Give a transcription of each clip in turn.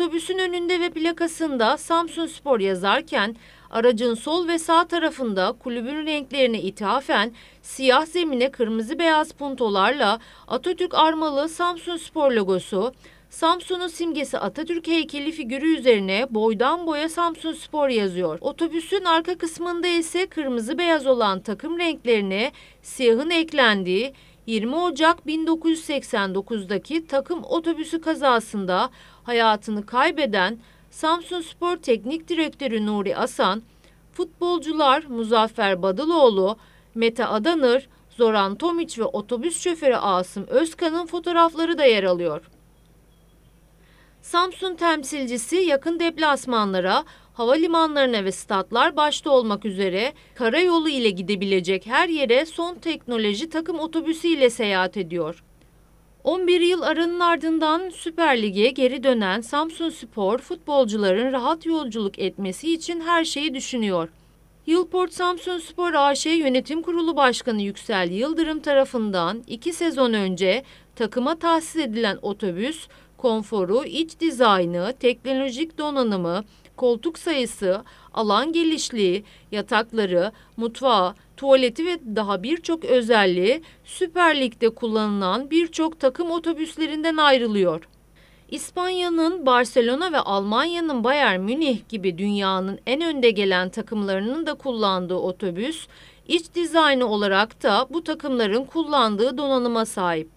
Otobüsün önünde ve plakasında Samsun Spor yazarken aracın sol ve sağ tarafında kulübün renklerine ithafen siyah zemine kırmızı beyaz puntolarla Atatürk armalı Samsun Spor logosu, Samsun'un simgesi Atatürk heykeli figürü üzerine boydan boya Samsun Spor yazıyor. Otobüsün arka kısmında ise kırmızı beyaz olan takım renklerine siyahın eklendiği 20 Ocak 1989'daki takım otobüsü kazasında hayatını kaybeden Samsun Spor Teknik Direktörü Nuri Asan, futbolcular Muzaffer Badıloğlu, Mete Adanır, Zoran Tomiç ve otobüs şoförü Asım Özkan'ın fotoğrafları da yer alıyor. Samsun temsilcisi yakın deplasmanlara havalimanlarına ve statlar başta olmak üzere karayolu ile gidebilecek her yere son teknoloji takım otobüsü ile seyahat ediyor. 11 yıl aranın ardından Süper Lig'e geri dönen Samsun Spor futbolcuların rahat yolculuk etmesi için her şeyi düşünüyor. Yılport Samsun Spor AŞ Yönetim Kurulu Başkanı Yüksel Yıldırım tarafından iki sezon önce takıma tahsis edilen otobüs, konforu, iç dizaynı, teknolojik donanımı, koltuk sayısı, alan gelişliği, yatakları, mutfağı, tuvaleti ve daha birçok özelliği Süper Lig'de kullanılan birçok takım otobüslerinden ayrılıyor. İspanya'nın Barcelona ve Almanya'nın Bayern Münih gibi dünyanın en önde gelen takımlarının da kullandığı otobüs, iç dizaynı olarak da bu takımların kullandığı donanıma sahip.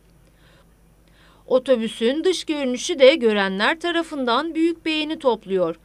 Otobüsün dış görünüşü de görenler tarafından büyük beğeni topluyor.